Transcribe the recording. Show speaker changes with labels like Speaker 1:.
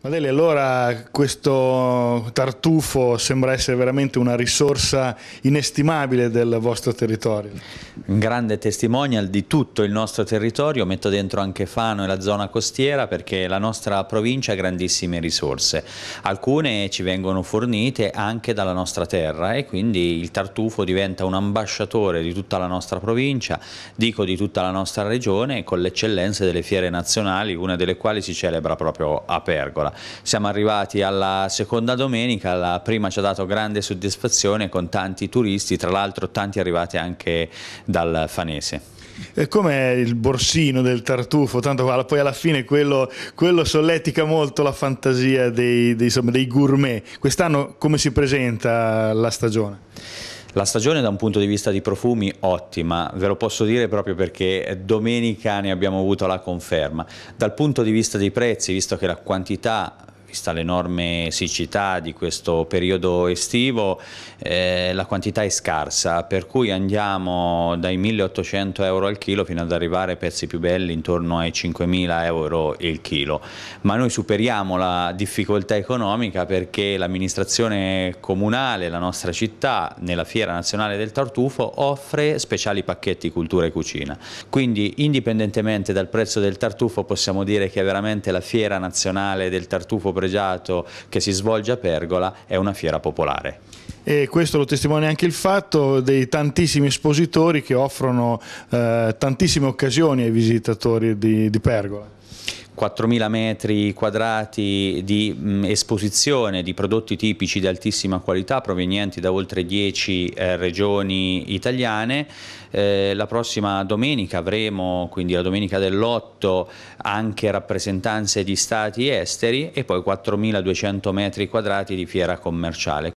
Speaker 1: Madele, allora questo tartufo sembra essere veramente una risorsa inestimabile del vostro territorio. Un
Speaker 2: grande testimonial di tutto il nostro territorio, metto dentro anche Fano e la zona costiera perché la nostra provincia ha grandissime risorse. Alcune ci vengono fornite anche dalla nostra terra e quindi il tartufo diventa un ambasciatore di tutta la nostra provincia, dico di tutta la nostra regione con l'eccellenza delle fiere nazionali, una delle quali si celebra proprio a Pergola tavola. Siamo arrivati alla seconda domenica, la prima ci ha dato grande soddisfazione con tanti turisti, tra l'altro tanti arrivati anche dal Fanese.
Speaker 1: E com'è il borsino del tartufo? Tanto poi alla fine quello, quello solletica molto la fantasia dei, dei, insomma, dei gourmet. Quest'anno come si presenta la stagione?
Speaker 2: La stagione da un punto di vista di profumi ottima, ve lo posso dire proprio perché domenica ne abbiamo avuto la conferma. Dal punto di vista dei prezzi, visto che la quantità vista l'enorme siccità di questo periodo estivo, eh, la quantità è scarsa, per cui andiamo dai 1800 euro al chilo fino ad arrivare ai pezzi più belli intorno ai 5000 euro il chilo. Ma noi superiamo la difficoltà economica perché l'amministrazione comunale, la nostra città, nella Fiera Nazionale del Tartufo offre speciali pacchetti cultura e cucina. Quindi indipendentemente dal prezzo del tartufo possiamo dire che è veramente la Fiera Nazionale del Tartufo Scapregiato che si svolge a Pergola è una fiera
Speaker 1: popolare. E questo lo testimonia anche il fatto dei tantissimi espositori che offrono eh, tantissime occasioni ai visitatori di, di Pergola. 4.000
Speaker 2: metri quadrati di mh, esposizione di prodotti tipici di altissima qualità provenienti da oltre 10 eh, regioni italiane. Eh, la prossima domenica avremo, quindi la domenica dell'8, anche rappresentanze di stati esteri e poi 4.200 metri quadrati di fiera commerciale.